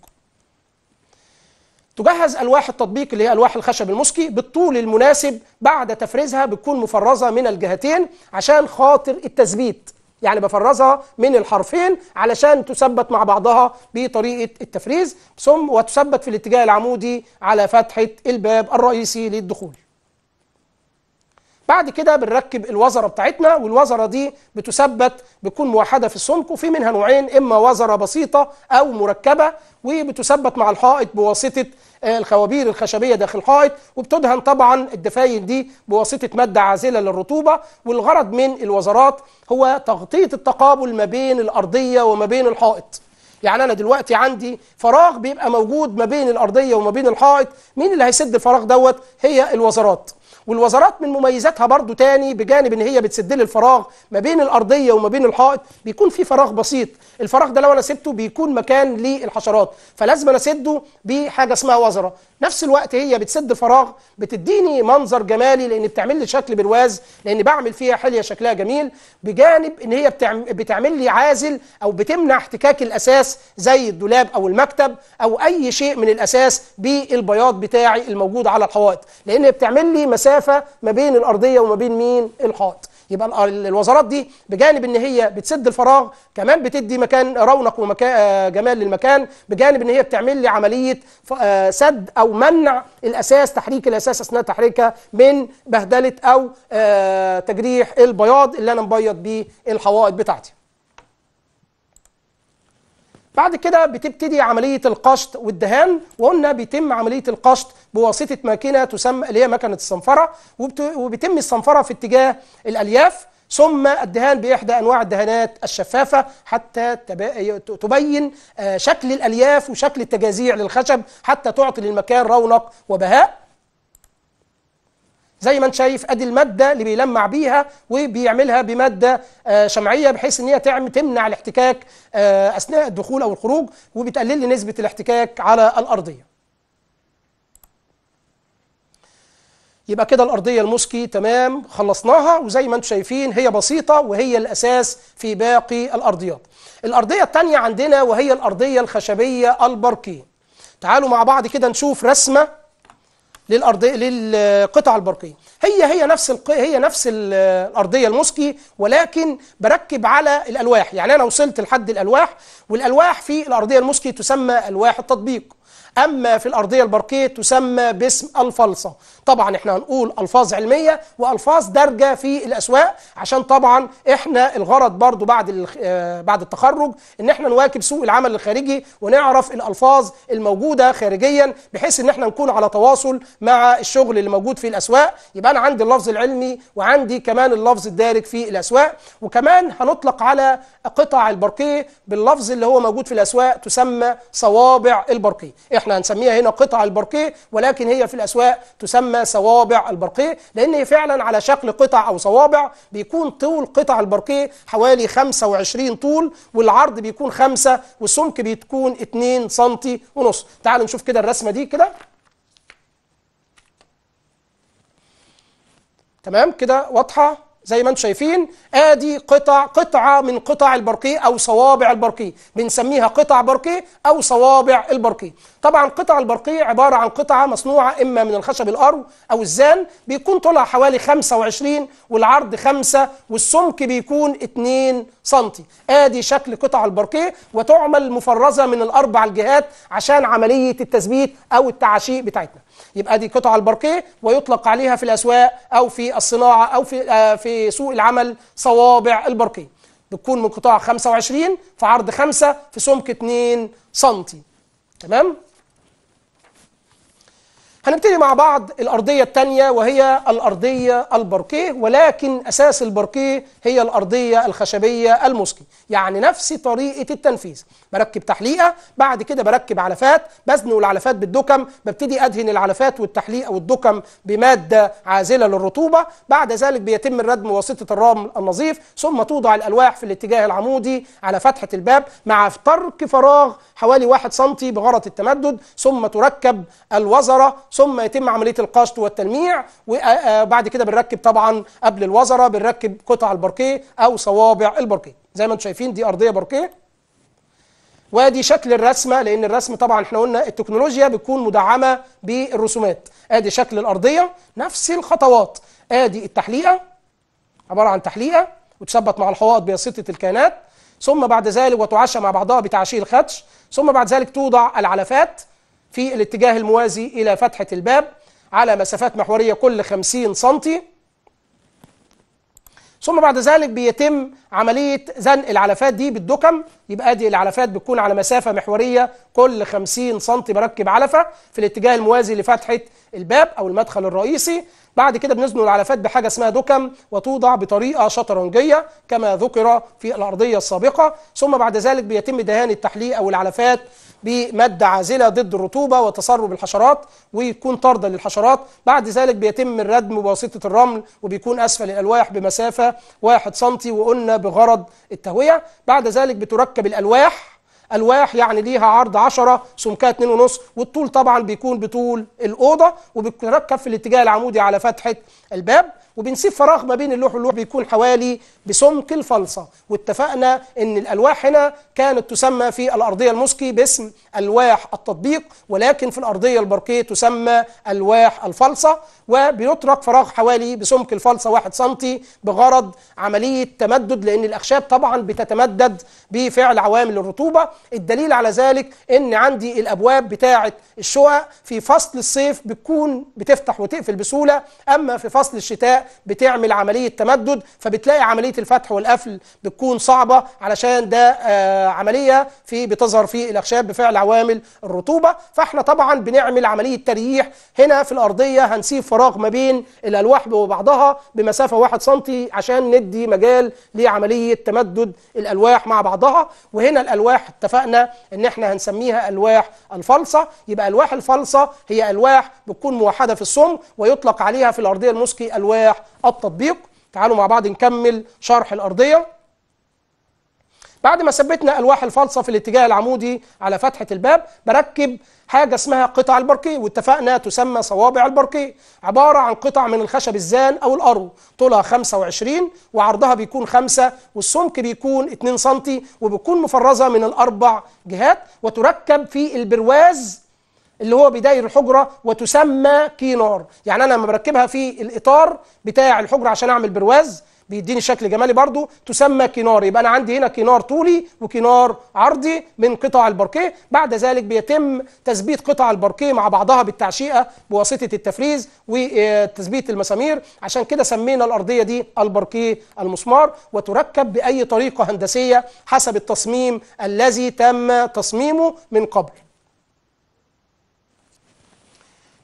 تجهز الواح التطبيق اللي هي الواح الخشب المسكي بالطول المناسب بعد تفريزها بتكون مفرزه من الجهتين عشان خاطر التثبيت يعني بفرزها من الحرفين علشان تثبت مع بعضها بطريقة التفريز ثم وتثبت في الاتجاه العمودي على فتحة الباب الرئيسي للدخول بعد كده بنركب الوزره بتاعتنا والوزره دي بتثبت بتكون موحده في السمك وفي منها نوعين اما وزره بسيطه او مركبه وبتثبت مع الحائط بواسطه آه، الخوابير الخشبيه داخل الحائط وبتدهن طبعا الدفاين دي بواسطه ماده عازله للرطوبه والغرض من الوزارات هو تغطيه التقابل ما بين الارضيه وما بين الحائط يعني انا دلوقتي عندي فراغ بيبقى موجود ما بين الارضيه وما بين الحائط مين اللي هيسد الفراغ دوت هي الوزارات والوزارات من مميزاتها برضو تاني بجانب ان هي بتسد لي الفراغ ما بين الارضيه وما بين الحائط بيكون في فراغ بسيط الفراغ ده لو انا سبته بيكون مكان للحشرات فلازم انا اسده بحاجه اسمها وزره نفس الوقت هي بتسد فراغ بتديني منظر جمالي لان بتعمل لي شكل برواز لان بعمل فيها حليه شكلها جميل بجانب ان هي بتعمل لي عازل او بتمنع احتكاك الاساس زي الدولاب او المكتب او اي شيء من الاساس بالبياض بتاعي الموجود على الحوائط لان بتعمل لي مساحه المسافه ما بين الارضيه وما بين مين الحائط يبقى الوزارات دي بجانب ان هي بتسد الفراغ كمان بتدي مكان رونق ومكان آه، جمال للمكان بجانب ان هي بتعمل لي عمليه آه، سد او منع الاساس تحريك الاساس اثناء تحريكها من بهدله او آه، تجريح البياض اللي انا مبيض بيه الحوائط بتاعتي بعد كده بتبتدي عملية القشط والدهان وقلنا بيتم عملية القشط بواسطة ماكينة تسمى اللي هي مكنة الصنفرة وبتم الصنفرة في اتجاه الألياف ثم الدهان بإحدى أنواع الدهانات الشفافة حتى تبين آه، شكل الألياف وشكل التجازيع للخشب حتى تعطي للمكان رونق وبهاء زي ما انت شايف ادي الماده اللي بيلمع بيها وبيعملها بماده آه، شمعيه بحيث ان هي تمنع الاحتكاك آه، اثناء الدخول او الخروج وبتقلل لي نسبه الاحتكاك على الارضيه. يبقى كده الارضيه المسكي تمام خلصناها وزي ما انتم شايفين هي بسيطه وهي الاساس في باقي الارضيات. الارضيه الثانيه عندنا وهي الارضيه الخشبيه البرقيه. تعالوا مع بعض كده نشوف رسمه للأرضية للقطع البرقية هي هي نفس الق... هي نفس الأرضية المسكي ولكن بركب على الألواح يعني أنا وصلت لحد الألواح والألواح في الأرضية المسكي تسمى ألواح التطبيق أما في الأرضية البرقية تسمى باسم الفلصة طبعا احنا هنقول الفاظ علميه والفاظ دارجه في الاسواق عشان طبعا احنا الغرض برضو بعد آه، بعد التخرج ان احنا نواكب سوق العمل الخارجي ونعرف الالفاظ الموجوده خارجيا بحيث ان احنا نكون على تواصل مع الشغل اللي موجود في الاسواق يبقى انا عندي اللفظ العلمي وعندي كمان اللفظ الدارج في الاسواق وكمان هنطلق على قطع الباركيه باللفظ اللي هو موجود في الاسواق تسمى صوابع الباركيه احنا هنسميها هنا قطع الباركيه ولكن هي في الاسواق تسمى اسمها صوابع البرقية لأن هي فعلا على شكل قطع أو صوابع بيكون طول قطع البرقية حوالي 25 طول والعرض بيكون 5 والسمك بيكون 2 سم ونص تعالوا نشوف كده الرسمة دي كده تمام كده واضحة زي ما انتم شايفين ادي قطع قطعه من قطع البرقي او صوابع البرقي بنسميها قطع برقي او صوابع البرقي طبعا قطع البرقي عباره عن قطعه مصنوعه اما من الخشب الارو او الزان بيكون طولها حوالي 25 والعرض 5 والسمك بيكون 2 سم ادي شكل قطع البرقي وتعمل مفرزه من الاربع الجهات عشان عمليه التثبيت او التعشيق بتاعتنا يبقى دي قطع البرقيع ويطلق عليها في الاسواق او في الصناعه او في آه في سوق العمل صوابع البرقيه بتكون من قطاع 25 في عرض 5 في سمك 2 سم تمام هنبتدي مع بعض الأرضية الثانية وهي الأرضية الباركيه ولكن أساس الباركيه هي الأرضية الخشبية المسكي يعني نفس طريقة التنفيذ بركب تحليقة بعد كده بركب علفات بزنق العلفات بالدكم ببتدي أدهن العلفات والتحليقة والدكم بمادة عازلة للرطوبة بعد ذلك بيتم الردم بواسطة الرمل النظيف ثم توضع الألواح في الاتجاه العمودي على فتحة الباب مع ترك فراغ حوالي 1 سم بغرض التمدد ثم تركب الوزرة ثم يتم عمليه القشط والتلميع وبعد كده بنركب طبعا قبل الوزره بنركب قطع الباركيه او صوابع الباركيه زي ما انتم شايفين دي ارضيه باركيه وادي شكل الرسمه لان الرسم طبعا احنا قلنا التكنولوجيا بتكون مدعمه بالرسومات ادي شكل الارضيه نفس الخطوات ادي التحليقه عباره عن تحليقه وتثبت مع الحوائط بواسطه الكيانات ثم بعد ذلك وتعشى مع بعضها بتعشيل الخدش ثم بعد ذلك توضع العلفات في الاتجاه الموازي إلى فتحة الباب على مسافات محورية كل 50 سنتي ثم بعد ذلك بيتم عملية زنق العلفات دي بالدكم يبقى دي العلفات بتكون على مسافة محورية كل 50 سم بركب علفة في الاتجاه الموازي لفتحة الباب أو المدخل الرئيسي بعد كده بنزنق العلفات بحاجة اسمها دكم وتوضع بطريقة شطرنجية كما ذكر في الأرضية السابقة ثم بعد ذلك بيتم دهان التحليق أو العلفات بمادة عازلة ضد الرطوبة وتسرب الحشرات ويكون طاردة للحشرات بعد ذلك بيتم الردم بواسطة الرمل وبيكون أسفل الألواح بمسافة 1 سم وقلنا بغرض التهوية بعد ذلك بتركب الألواح الواح يعني ليها عرض 10 سمكها 2.5 والطول طبعا بيكون بطول الاوضه وبتركب في الاتجاه العمودي على فتحه الباب وبنسيب فراغ ما بين اللوح واللوح بيكون حوالي بسمك الفلصة واتفقنا ان الالواح هنا كانت تسمى في الارضية المسكي باسم الواح التطبيق ولكن في الارضية البرقية تسمى الواح الفلصة وبيترك فراغ حوالي بسمك الفلصة واحد سنتي بغرض عملية تمدد لان الاخشاب طبعا بتتمدد بفعل عوامل الرطوبة الدليل على ذلك ان عندي الابواب بتاعة الشقق في فصل الصيف بتكون بتفتح وتقفل بسهولة اما في فصل الشتاء بتعمل عمليه تمدد فبتلاقي عمليه الفتح والقفل بتكون صعبه علشان ده آه، عمليه في بتظهر في الاخشاب بفعل عوامل الرطوبه فاحنا طبعا بنعمل عمليه ترييح هنا في الارضيه هنسيب فراغ ما بين الالواح وبعضها بمسافه 1 سم عشان ندي مجال لعمليه تمدد الالواح مع بعضها وهنا الالواح اتفقنا ان احنا هنسميها الواح الفلصه يبقى الواح الفلصه هي الواح بتكون موحده في السم ويطلق عليها في الارضيه المسكي الواح مفتاح التطبيق تعالوا مع بعض نكمل شرح الأرضية بعد ما ثبتنا ألواح الفلصة في الاتجاه العمودي على فتحة الباب بركب حاجة اسمها قطع الباركيه واتفقنا تسمى صوابع الباركيه عبارة عن قطع من الخشب الزان أو الارو طولها 25 وعرضها بيكون 5 والسمك بيكون 2 سم وبتكون مفرزة من الأربع جهات وتركب في البرواز اللي هو بداير الحجرة وتسمى كينار يعني أنا لما بركبها في الإطار بتاع الحجرة عشان أعمل برواز بيديني شكل جمالي برضو تسمى كينار يبقى أنا عندي هنا كينار طولي وكينار عرضي من قطع الباركيه بعد ذلك بيتم تثبيت قطع الباركيه مع بعضها بالتعشيقة بواسطة التفريز وتثبيت المسامير عشان كده سمينا الأرضية دي الباركيه المسمار وتركب بأي طريقة هندسية حسب التصميم الذي تم تصميمه من قبل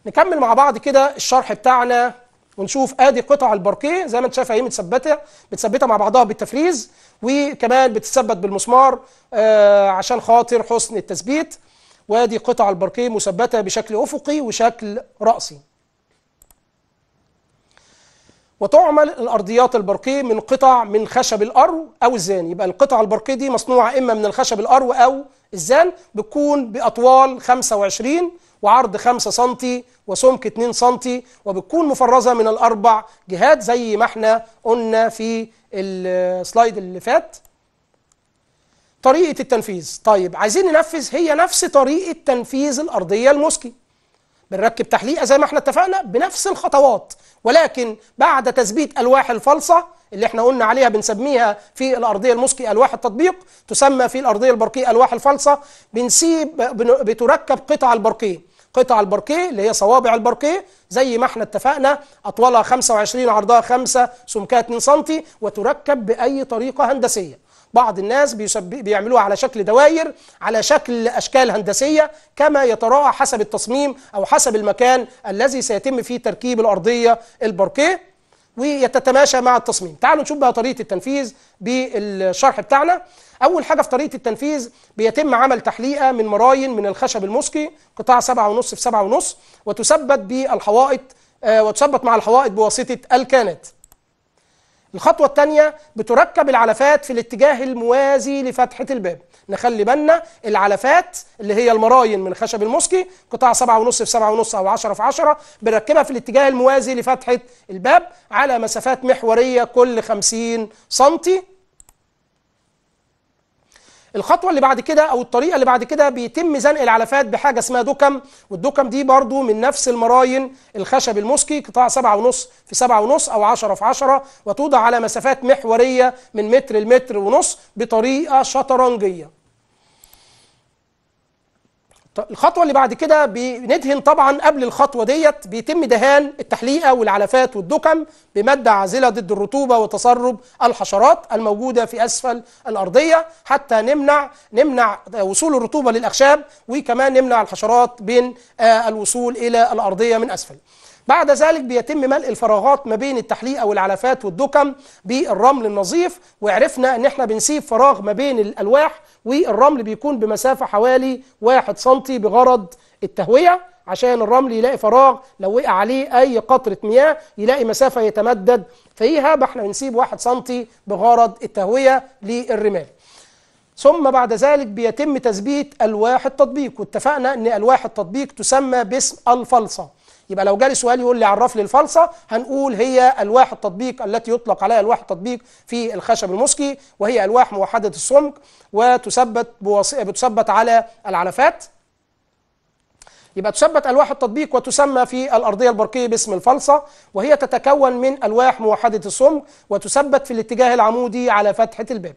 نكمل مع بعض كده الشرح بتاعنا ونشوف ادي قطع الباركيه زي ما انت شايف اهي متثبته متثبته مع بعضها بالتفريز وكمان بتثبت بالمسمار آه عشان خاطر حسن التثبيت وادي قطع الباركيه مثبته بشكل افقي وشكل راسي وتعمل الارضيات الباركيه من قطع من خشب الارو او الزان يبقى القطع الباركيه دي مصنوعه اما من الخشب الارو او الزان بتكون باطوال 25 وعرض 5 سم وسمك 2 سم وبتكون مفرزه من الاربع جهات زي ما احنا قلنا في السلايد اللي فات طريقه التنفيذ طيب عايزين ننفذ هي نفس طريقه تنفيذ الارضيه المسكي بنركب تحليقه زي ما احنا اتفقنا بنفس الخطوات ولكن بعد تثبيت الواح الفلصه اللي احنا قلنا عليها بنسميها في الارضيه المسكي الواح التطبيق تسمى في الارضيه البرقيه الواح الفلصه بنسيب بتركب قطع البرقيه قطع الباركيه اللي هي صوابع الباركيه زي ما احنا اتفقنا اطوالها 25 عرضها 5 سمكها 2 سم وتركب باي طريقه هندسيه بعض الناس بيعملوها على شكل دوائر على شكل أشكال هندسية كما يتراءى حسب التصميم أو حسب المكان الذي سيتم فيه تركيب الأرضية الباركيه ويتماشى مع التصميم تعالوا نشوف بقى طريقه التنفيذ بالشرح بتاعنا اول حاجه في طريقه التنفيذ بيتم عمل تحليقه من مراين من الخشب المسكي قطاع 7.5 في 7.5 وتثبت بالحوائط آه، وتثبت مع الحوائط بواسطه الكانت الخطوة الثانية بتركب العلفات في الاتجاه الموازي لفتحة الباب نخلي بالنا العلفات اللي هي المراين من خشب الموسكي قطاع 7.5 في 7.5 أو 10 في 10 بنركبها في الاتجاه الموازي لفتحة الباب على مسافات محورية كل 50 سنتي الخطوه اللي بعد كده او الطريقه اللي بعد كده بيتم زنق العلفات بحاجه اسمها دكم والدكم دي برضو من نفس المراين الخشب المسكي قطاع 7.5 في 7.5 او 10 في 10 وتوضع على مسافات محوريه من متر لمتر ونص بطريقه شطرنجيه الخطوه اللي بعد كده بندهن طبعا قبل الخطوه ديت بيتم دهان التحليقه والعلفات والدكم بماده عازله ضد الرطوبه وتسرب الحشرات الموجوده في اسفل الارضيه حتى نمنع نمنع وصول الرطوبه للاخشاب وكمان نمنع الحشرات بين آه، الوصول الى الارضيه من اسفل. بعد ذلك بيتم ملء الفراغات ما بين التحليقه والعلفات والدكم بالرمل النظيف وعرفنا ان احنا بنسيب فراغ ما بين الالواح والرمل بيكون بمسافة حوالي 1 سم بغرض التهوية عشان الرمل يلاقي فراغ لو وقع عليه أي قطرة مياه يلاقي مسافة يتمدد فيها فاحنا بنسيب 1 سم بغرض التهوية للرمال ثم بعد ذلك بيتم تثبيت ألواح التطبيق واتفقنا أن ألواح التطبيق تسمى باسم الفلصة يبقى لو جالي سؤال يقول لي عرف لي الفلصه هنقول هي الواح التطبيق التي يطلق عليها الواح التطبيق في الخشب المسكي وهي الواح موحده السمك وتثبت بتثبت على العلفات يبقى تثبت الواح التطبيق وتسمى في الارضيه البرقيه باسم الفلصه وهي تتكون من الواح موحده السمك وتثبت في الاتجاه العمودي على فتحه الباب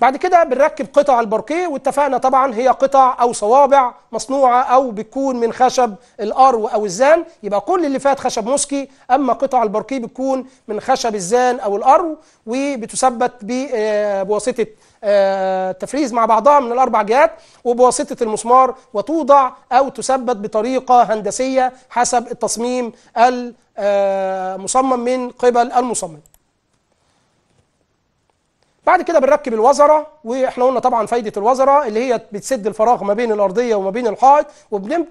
بعد كده بنركب قطع الباركيه واتفقنا طبعا هي قطع او صوابع مصنوعه او بتكون من خشب الارو او الزان يبقى كل اللي فات خشب موسكي اما قطع الباركيه بتكون من خشب الزان او الارو وبتثبت آه، بواسطه آه، تفريز مع بعضها من الاربع جهات وبواسطه المسمار وتوضع او تثبت بطريقه هندسيه حسب التصميم المصمم آه، من قبل المصمم بعد كده بنركب الوزره واحنا قلنا طبعا فايده الوزره اللي هي بتسد الفراغ ما بين الارضيه وما بين الحائط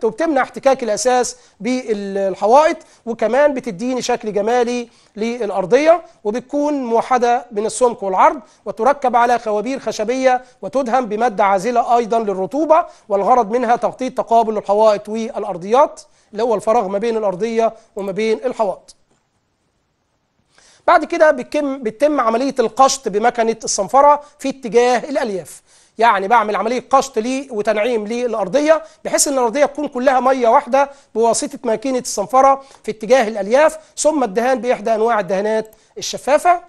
وبتمنع احتكاك الاساس بالحوائط وكمان بتديني شكل جمالي للارضيه وبتكون موحده من السمك والعرض وتركب على خوابير خشبيه وتدهم بماده عازله ايضا للرطوبه والغرض منها تغطيه تقابل الحوائط والارضيات اللي هو الفراغ ما بين الارضيه وما بين الحوائط بعد كده بتم, بتتم عملية القشط بمكنة الصنفرة في اتجاه الألياف يعني بعمل عملية قشط لي وتنعيم للأرضية بحيث أن الأرضية تكون كلها مية واحدة بواسطة ماكينة الصنفرة في اتجاه الألياف ثم الدهان بإحدى أنواع الدهانات الشفافة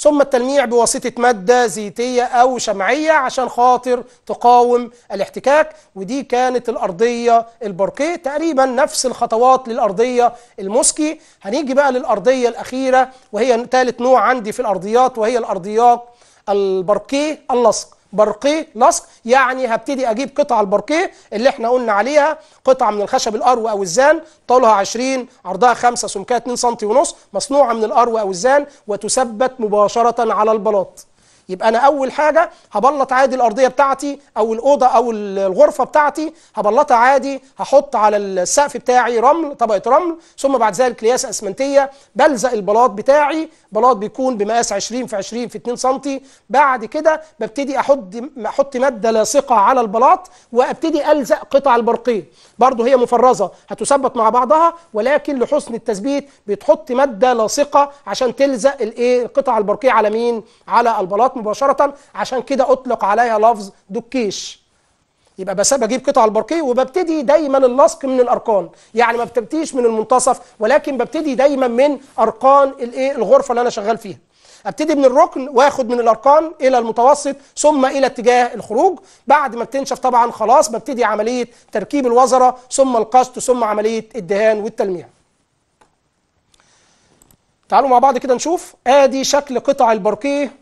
ثم التلميع بواسطة مادة زيتية أو شمعية عشان خاطر تقاوم الاحتكاك ودي كانت الأرضية الباركيه تقريبا نفس الخطوات للأرضية المسكي هنيجي بقى للأرضية الأخيرة وهي ثالث نوع عندي في الأرضيات وهي الأرضيات الباركيه اللصق برقيه لصق يعني هبتدي اجيب قطع البرقيه اللي احنا قلنا عليها قطع من الخشب الارو او الزان طولها 20 عرضها 5 سمكها 2 سم ونص مصنوعه من الارو او الزان وتثبت مباشره على البلاط يبقى انا اول حاجه هبلط عادي الارضيه بتاعتي او الاوضه او الغرفه بتاعتي هبلطها عادي هحط على السقف بتاعي رمل طبقه رمل ثم بعد ذلك لياسه اسمنتيه بلزق البلاط بتاعي بلاط بيكون بمقاس 20 في 20 في 2 سم بعد كده ببتدي احط احط ماده لاصقه على البلاط وابتدي الزق قطع البرقيه برضه هي مفرزه هتثبت مع بعضها ولكن لحسن التثبيت بتحط ماده لاصقه عشان تلزق الايه القطع البرقيه على مين على البلاط مباشرة عشان كده أطلق عليها لفظ دكيش يبقى بس بجيب قطع الباركيه وببتدي دايما اللصق من الاركان يعني ما بتبتديش من المنتصف ولكن ببتدي دايما من اركان الايه الغرفه اللي انا شغال فيها ابتدي من الركن واخد من الاركان الى المتوسط ثم الى اتجاه الخروج بعد ما بتنشف طبعا خلاص ببتدي عمليه تركيب الوزره ثم القصد ثم عمليه الدهان والتلميع تعالوا مع بعض كده نشوف ادي شكل قطع الباركيه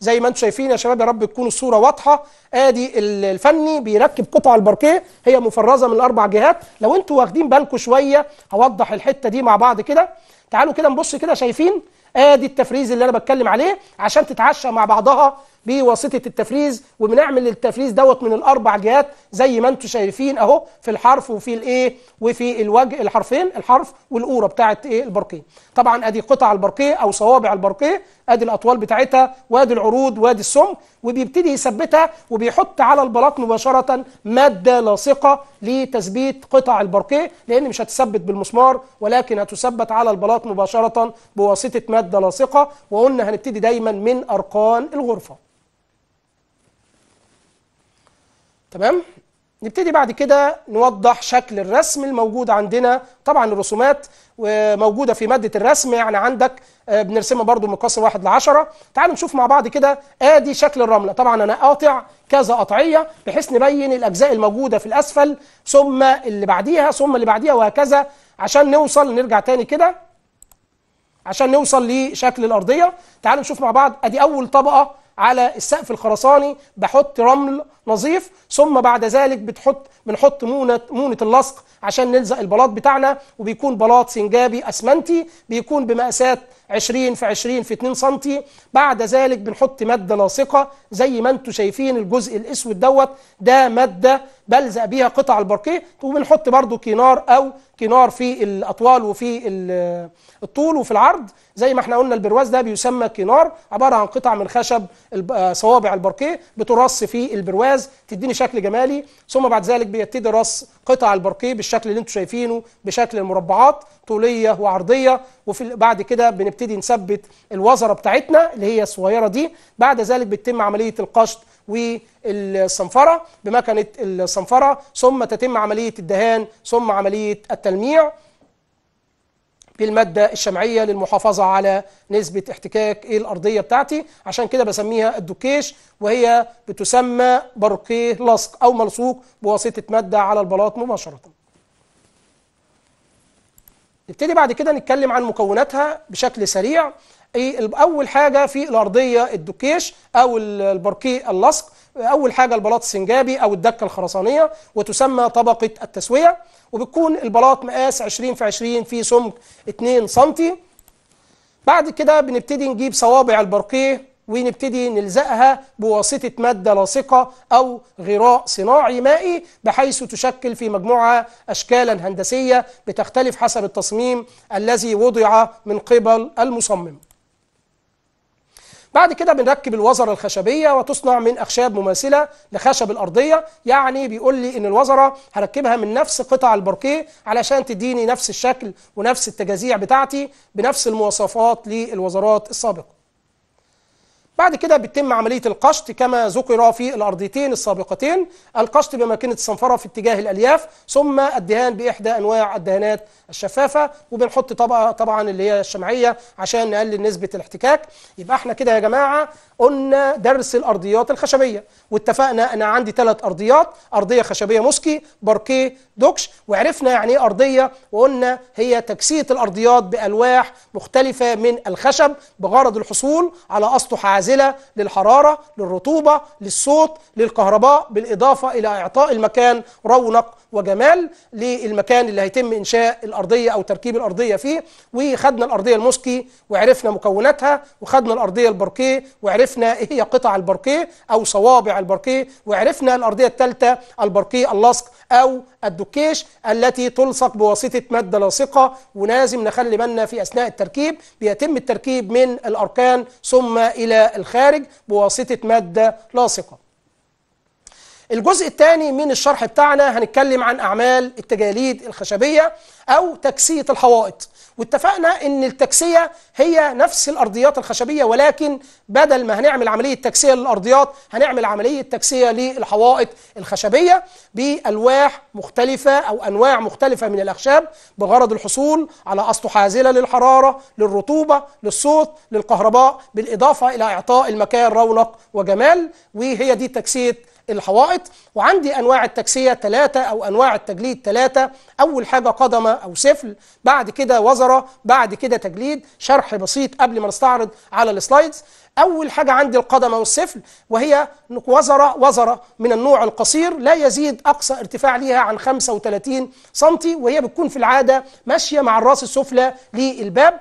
زي ما انتم شايفين يا شباب يا رب تكون الصوره واضحه ادي الفني بيركب قطع الباركيه هي مفرزه من الاربع جهات لو انتم واخدين بالكم شويه هوضح الحته دي مع بعض كده تعالوا كده نبص كده شايفين ادي التفريز اللي انا بتكلم عليه عشان تتعشى مع بعضها بواسطه التفريز وبنعمل التفريز دوت من الاربع جهات زي ما انتم شايفين اهو في الحرف وفي الايه وفي الوجه الحرفين الحرف والاوره بتاعه ايه البرقيه طبعا ادي قطع البرقيه او صوابع البرقيه ادي الاطوال بتاعتها وادي العروض وادي السمك وبيبتدي يثبتها وبيحط على البلاط مباشره ماده لاصقه لتثبيت قطع البرقيه لان مش هتثبت بالمسمار ولكن هتثبت على البلاط مباشره بواسطه ماده لاصقه وقلنا هنبتدي دايما من ارقان الغرفه تمام نبتدي بعد كده نوضح شكل الرسم الموجود عندنا طبعا الرسومات موجودة في مادة الرسم يعني عندك آه، بنرسمها برضو مقاس واحد لعشرة تعالوا نشوف مع بعض كده ادي شكل الرملة طبعا انا قاطع كذا قطعية بحيث نبين الاجزاء الموجودة في الاسفل ثم اللي بعديها ثم اللي بعديها وهكذا عشان نوصل نرجع تاني كده عشان نوصل لشكل الارضية تعالوا نشوف مع بعض ادي اول طبقة على السقف الخرساني بحط رمل نظيف ثم بعد ذلك بتحط بنحط مونه مونه اللصق عشان نلزق البلاط بتاعنا وبيكون بلاط سنجابي اسمنتي بيكون بمقاسات 20 في 20 في 2 سم بعد ذلك بنحط ماده لاصقه زي ما انتم شايفين الجزء الاسود دوت ده ماده بلزق بيها قطع الباركيه وبنحط برده كينار او كينار في الاطوال وفي الطول وفي العرض زي ما احنا قلنا البرواز ده بيسمى كينار عباره عن قطع من خشب آه، صوابع الباركيه بترص في البرواز تديني شكل جمالي ثم بعد ذلك بيبتدي رص قطع الباركيه بالشكل اللي انتم شايفينه بشكل المربعات طوليه وعرضيه وفي بعد كده بنبتدي نثبت الوزره بتاعتنا اللي هي الصغيره دي بعد ذلك بتتم عمليه القشط والصنفره بمكنه الصنفره ثم تتم عمليه الدهان ثم عمليه التلميع بالمادة الشمعية للمحافظة على نسبة احتكاك الأرضية بتاعتي عشان كده بسميها الدوكيش وهي بتسمى برقيه لصق أو ملصوق بواسطة مادة على البلاط مباشرةً نبتدي بعد كده نتكلم عن مكوناتها بشكل سريع إيه، اول حاجه في الارضيه الدكيش او البركي اللصق اول حاجه البلاط السنجابي او الدكه الخرسانيه وتسمى طبقه التسويه وبتكون البلاط مقاس 20 في 20 في سمك 2 سم بعد كده بنبتدي نجيب صوابع البرقيه ونبتدي نلزقها بواسطة مادة لاصقة أو غراء صناعي مائي بحيث تشكل في مجموعة أشكالا هندسية بتختلف حسب التصميم الذي وضع من قبل المصمم بعد كده بنركب الوزره الخشبيه وتصنع من اخشاب مماثله لخشب الارضيه يعني بيقول لي ان الوزره هركبها من نفس قطع الباركيه علشان تديني نفس الشكل ونفس التجازيع بتاعتي بنفس المواصفات للوزرات السابقه بعد كده بتتم عملية القشط كما ذكر في الأرضيتين السابقتين القشط بماكينة الصنفرة في اتجاه الألياف ثم الدهان بإحدى أنواع الدهانات الشفافة وبنحط طبقة طبعا اللي هي الشمعية عشان نقلل نسبة الاحتكاك يبقى احنا كده يا جماعة قلنا درس الارضيات الخشبيه واتفقنا انا عندي ثلاث ارضيات ارضيه خشبيه موسكي باركيه دوكش وعرفنا يعني ايه ارضيه وقلنا هي تكسيه الارضيات بالواح مختلفه من الخشب بغرض الحصول على اسطح عازله للحراره للرطوبه للصوت للكهرباء بالاضافه الى اعطاء المكان رونق وجمال للمكان اللي هيتم انشاء الارضيه او تركيب الارضيه فيه وخدنا الارضيه الموسكي وعرفنا مكوناتها وخدنا الارضيه الباركيه وعرفنا عرفنا ايه هي قطع الباركيه او صوابع الباركيه وعرفنا الارضيه الثالثه الباركيه اللصق او الدكيش التي تلصق بواسطه ماده لاصقه ولازم نخلي بالنا في اثناء التركيب بيتم التركيب من الاركان ثم الى الخارج بواسطه ماده لاصقه الجزء الثاني من الشرح بتاعنا هنتكلم عن أعمال التجاليد الخشبية أو تكسية الحوائط واتفقنا ان التكسيه هي نفس الارضيات الخشبيه ولكن بدل ما هنعمل عمليه تكسيه للارضيات هنعمل عمليه تكسيه للحوائط الخشبيه بالواح مختلفه او انواع مختلفه من الاخشاب بغرض الحصول على اسطح عازله للحراره للرطوبه للصوت للكهرباء بالاضافه الى اعطاء المكان رونق وجمال وهي دي تكسيه الحوائط وعندي أنواع التكسية ثلاثة أو أنواع التجليد ثلاثة أول حاجة قدمة أو سفل بعد كده وزرة بعد كده تجليد شرح بسيط قبل ما نستعرض على السلايدز أول حاجة عندي القدمة والسفل وهي وزرة وزرة من النوع القصير لا يزيد أقصى ارتفاع ليها عن 35 سم وهي بتكون في العادة ماشية مع الراس السفلى للباب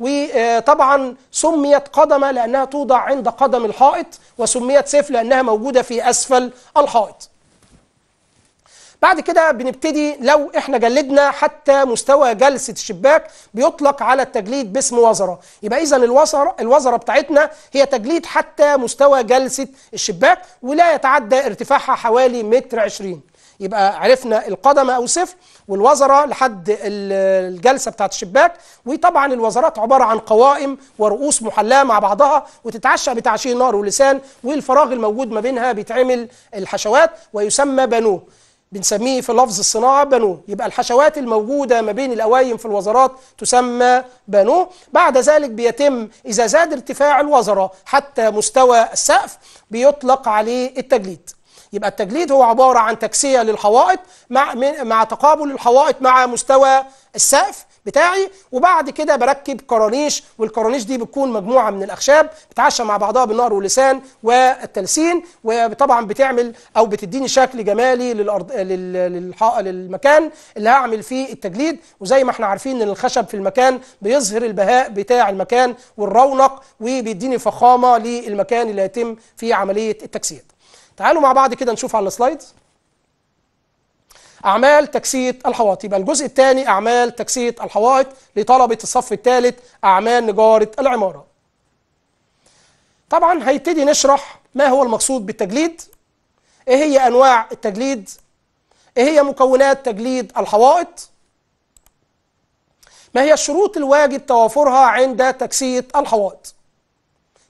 وطبعا سميت قدمة لأنها توضع عند قدم الحائط وسميت سيف لأنها موجودة في أسفل الحائط بعد كده بنبتدي لو احنا جلدنا حتى مستوى جلسة الشباك بيطلق على التجليد باسم وزرة يبقى اذا الوزرة, الوزرة بتاعتنا هي تجليد حتى مستوى جلسة الشباك ولا يتعدى ارتفاعها حوالي متر عشرين يبقى عرفنا القدم أو صفر والوزراء لحد الجلسة بتاعت الشباك وطبعا الوزارات عبارة عن قوائم ورؤوس محلاة مع بعضها وتتعشى بتعشي نار ولسان والفراغ الموجود ما بينها بيتعمل الحشوات ويسمى بنوه بنسميه في لفظ الصناعة بانوه يبقى الحشوات الموجودة ما بين الأوايم في الوزارات تسمى بانوه بعد ذلك بيتم إذا زاد ارتفاع الوزراء حتى مستوى السقف بيطلق عليه التجليد يبقى التجليد هو عبارة عن تكسية للحوائط مع مع تقابل الحوائط مع مستوى السقف بتاعي وبعد كده بركب كرانيش والكرانيش دي بتكون مجموعه من الاخشاب بتعشى مع بعضها بالنار واللسان والتلسين وطبعا بتعمل او بتديني شكل جمالي للارض للمكان اللي هعمل فيه التجليد وزي ما احنا عارفين ان الخشب في المكان بيظهر البهاء بتاع المكان والرونق وبيديني فخامه للمكان اللي هيتم فيه عمليه التكسير تعالوا مع بعض كده نشوف على السلايد أعمال تكسية الحوائط يبقى الجزء الثاني أعمال تكسية الحوائط لطلبة الصف الثالث أعمال نجارة العمارة طبعا هيبتدي نشرح ما هو المقصود بالتجليد ايه هي انواع التجليد ايه هي مكونات تجليد الحوائط ما هي الشروط الواجب توافرها عند تكسية الحوائط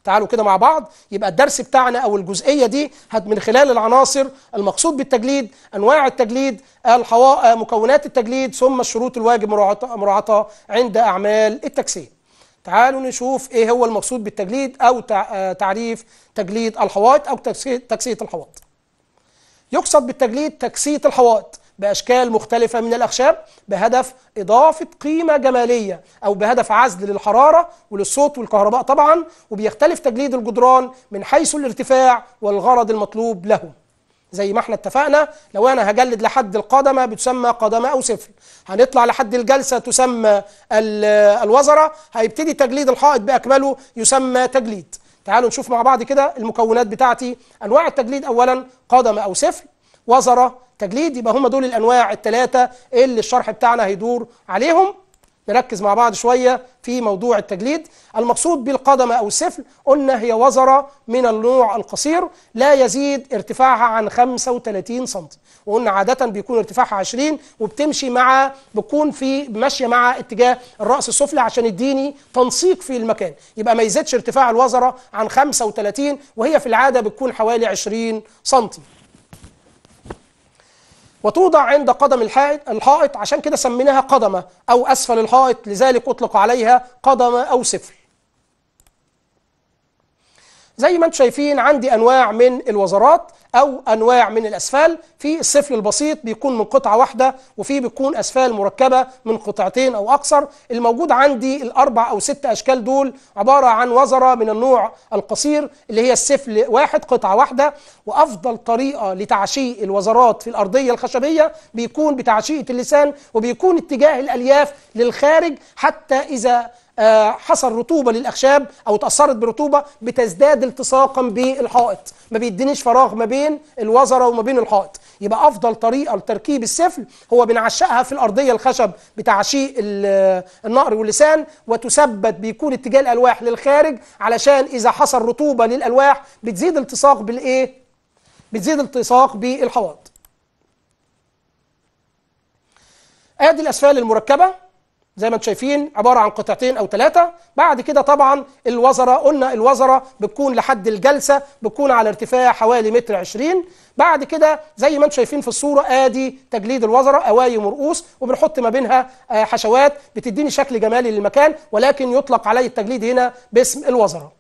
تعالوا كده مع بعض يبقى الدرس بتاعنا او الجزئيه دي هت من خلال العناصر المقصود بالتجليد انواع التجليد الحوا... آه، مكونات التجليد ثم الشروط الواجب مراعاتها عند اعمال التكسير تعالوا نشوف ايه هو المقصود بالتجليد او آه، تعريف تجليد الحوائط او تكسيه الحوائط يقصد بالتجليد تكسيه الحوائط بأشكال مختلفة من الأخشاب بهدف إضافة قيمة جمالية أو بهدف عزل للحرارة وللصوت والكهرباء طبعا وبيختلف تجليد الجدران من حيث الارتفاع والغرض المطلوب له زي ما احنا اتفقنا لو انا هجلد لحد القدمه بتسمى قدمه او سفل هنطلع لحد الجلسه تسمى الوزره هيبتدي تجليد الحائط باكمله يسمى تجليد تعالوا نشوف مع بعض كده المكونات بتاعتي انواع التجليد اولا قدمه او سفل وزره تجليد يبقى هم دول الانواع التلاتة اللي الشرح بتاعنا هيدور عليهم نركز مع بعض شويه في موضوع التجليد المقصود بالقدم او السفل قلنا هي وزره من النوع القصير لا يزيد ارتفاعها عن 35 سم وقلنا عاده بيكون ارتفاعها 20 وبتمشي مع بتكون في ماشيه مع اتجاه الراس السفلي عشان يديني تنسيق في المكان يبقى ما يزيدش ارتفاع الوزره عن 35 وهي في العاده بتكون حوالي 20 سم وتوضع عند قدم الحائط عشان كده سميناها قدمة أو أسفل الحائط لذلك أطلق عليها قدمة أو سفل زي ما انتم شايفين عندي انواع من الوزارات او انواع من الاسفال في السفل البسيط بيكون من قطعه واحده وفي بيكون اسفال مركبه من قطعتين او اكثر الموجود عندي الاربع او ست اشكال دول عباره عن وزره من النوع القصير اللي هي السفل واحد قطعه واحده وافضل طريقه لتعشيق الوزرات في الارضيه الخشبيه بيكون بتعشيقه اللسان وبيكون اتجاه الالياف للخارج حتى اذا آه، حصل رطوبه للاخشاب او تاثرت برطوبه بتزداد التصاقا بالحائط ما بيدينيش فراغ ما بين الوزره وما بين الحائط يبقى افضل طريقه لتركيب السفل هو بنعشقها في الارضيه الخشب بتاع شيء النقر واللسان وتثبت بيكون اتجاه الالواح للخارج علشان اذا حصل رطوبه للالواح بتزيد التصاق بالايه بتزيد التصاق بالحوائط ادي آه، الاسفال المركبه زي ما انتم شايفين عباره عن قطعتين او ثلاثه بعد كده طبعا الوزره قلنا الوزره بتكون لحد الجلسه بتكون على ارتفاع حوالي متر 20 بعد كده زي ما انتم شايفين في الصوره ادي تجليد الوزره اوايم ورؤوس وبنحط ما بينها آه، حشوات بتديني شكل جمالي للمكان ولكن يطلق عليه التجليد هنا باسم الوزره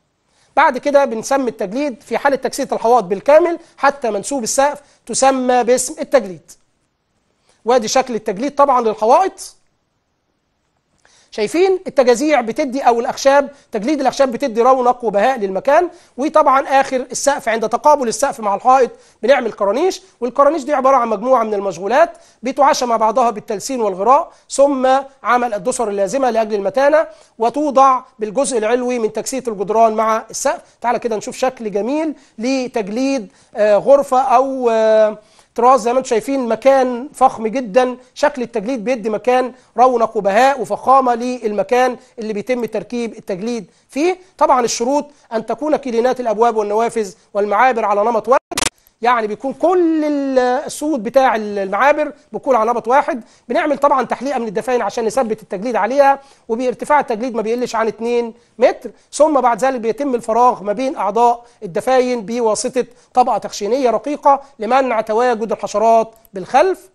بعد كده بنسمي التجليد في حاله تجسيد الحوائط بالكامل حتى منسوب السقف تسمى باسم التجليد وادي شكل التجليد طبعا للحوائط شايفين التجازيع بتدي او الاخشاب تجليد الاخشاب بتدي رونق وبهاء للمكان وطبعا اخر السقف عند تقابل السقف مع الحائط بنعمل كرانيش والكرانيش دي عباره عن مجموعه من المشغولات بتعاشى مع بعضها بالتلسين والغراء ثم عمل الدسر اللازمه لاجل المتانه وتوضع بالجزء العلوي من تكسيه الجدران مع السقف تعالى كده نشوف شكل جميل لتجليد آه، غرفه او آه، طراز زي ما انتم شايفين مكان فخم جدا شكل التجليد بيدي مكان رونق وبهاء وفخامه للمكان اللي بيتم تركيب التجليد فيه طبعا الشروط ان تكون كلينات الابواب والنوافذ والمعابر على نمط يعني بيكون كل السود بتاع المعابر بيكون على نبط واحد بنعمل طبعا تحليقه من الدفاين عشان نثبت التجليد عليها وبارتفاع التجليد ما بيقلش عن 2 متر ثم بعد ذلك بيتم الفراغ ما بين اعضاء الدفاين بواسطه طبقه تخشينيه رقيقه لمنع تواجد الحشرات بالخلف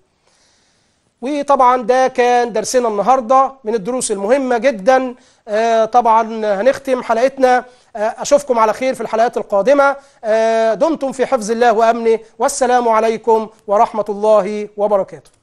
وطبعا ده كان درسنا النهاردة من الدروس المهمة جدا آه، طبعا هنختم حلقتنا آه، أشوفكم على خير في الحلقات القادمة آه، دمتم في حفظ الله وأمنه والسلام عليكم ورحمة الله وبركاته